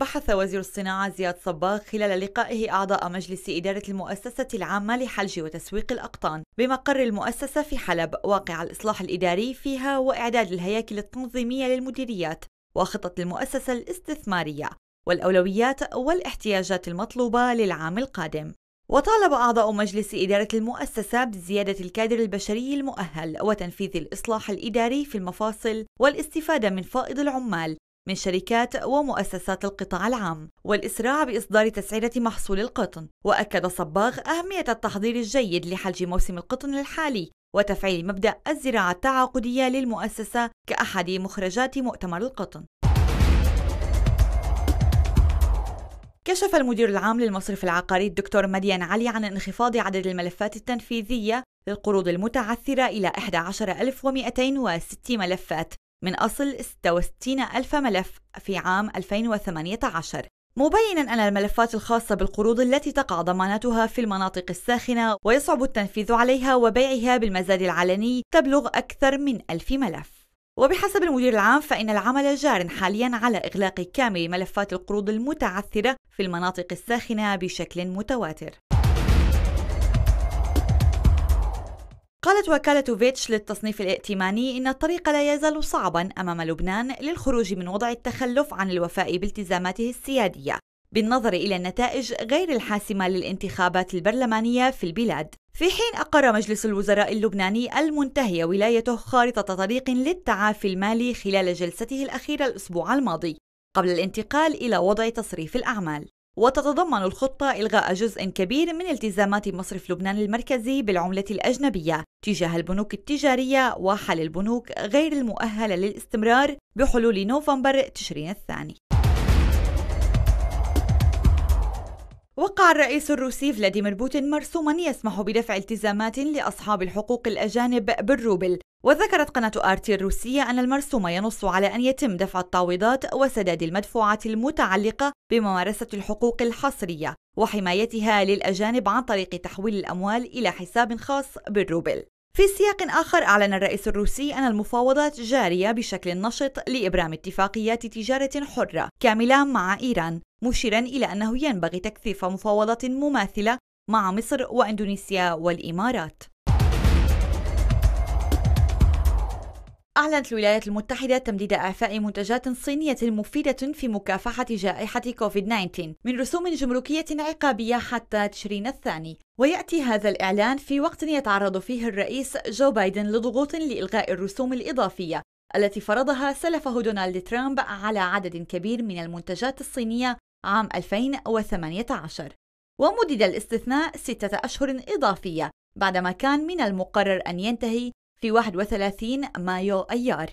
بحث وزير الصناعة زياد صباغ خلال لقائه أعضاء مجلس إدارة المؤسسة العامة لحلج وتسويق الأقطان بمقر المؤسسة في حلب واقع الإصلاح الإداري فيها وإعداد الهياكل التنظيمية للمديريات وخطط المؤسسة الاستثمارية والأولويات والاحتياجات المطلوبة للعام القادم وطالب أعضاء مجلس إدارة المؤسسة بزيادة الكادر البشري المؤهل وتنفيذ الإصلاح الإداري في المفاصل والاستفادة من فائض العمال من شركات ومؤسسات القطاع العام والإسراع بإصدار تسعيرة محصول القطن وأكد صباغ أهمية التحضير الجيد لحلج موسم القطن الحالي وتفعيل مبدأ الزراعة التعاقدية للمؤسسة كأحد مخرجات مؤتمر القطن كشف المدير العام للمصرف العقاري الدكتور مديان علي عن انخفاض عدد الملفات التنفيذية للقروض المتعثرة إلى 11206 ملفات من أصل 66 ألف ملف في عام 2018 مبينا أن الملفات الخاصة بالقروض التي تقع ضمانتها في المناطق الساخنة ويصعب التنفيذ عليها وبيعها بالمزاد العلني تبلغ أكثر من ألف ملف وبحسب المدير العام فإن العمل جار حاليا على إغلاق كامل ملفات القروض المتعثرة في المناطق الساخنة بشكل متواتر قالت وكالة فيتش للتصنيف الائتماني إن الطريق لا يزال صعبا أمام لبنان للخروج من وضع التخلف عن الوفاء بالتزاماته السيادية بالنظر إلى النتائج غير الحاسمة للانتخابات البرلمانية في البلاد في حين أقر مجلس الوزراء اللبناني المنتهي ولايته خارطة طريق للتعافي المالي خلال جلسته الأخيرة الأسبوع الماضي قبل الانتقال إلى وضع تصريف الأعمال وتتضمن الخطة إلغاء جزء كبير من التزامات مصرف لبنان المركزي بالعملة الأجنبية تجاه البنوك التجارية وحل البنوك غير المؤهلة للاستمرار بحلول نوفمبر تشرين الثاني وقع الرئيس الروسي فلاديمير بوتين مرسوما يسمح بدفع التزامات لاصحاب الحقوق الاجانب بالروبل وذكرت قناة آرتي الروسية أن المرسوم ينص على أن يتم دفع التعويضات وسداد المدفوعات المتعلقة بممارسة الحقوق الحصرية وحمايتها للأجانب عن طريق تحويل الأموال إلى حساب خاص بالروبل. في سياق آخر أعلن الرئيس الروسي أن المفاوضات جارية بشكل نشط لإبرام اتفاقيات تجارة حرة كاملة مع إيران، مشيرا إلى أنه ينبغي تكثيف مفاوضات مماثلة مع مصر وإندونيسيا والإمارات. أعلنت الولايات المتحدة تمديد إعفاء منتجات صينية مفيدة في مكافحة جائحة كوفيد-19 من رسوم جمركية عقابية حتى تشرين الثاني ويأتي هذا الإعلان في وقت يتعرض فيه الرئيس جو بايدن لضغوط لإلغاء الرسوم الإضافية التي فرضها سلفه دونالد ترامب على عدد كبير من المنتجات الصينية عام 2018 ومدد الاستثناء ستة أشهر إضافية بعدما كان من المقرر أن ينتهي في 31 مايو أيار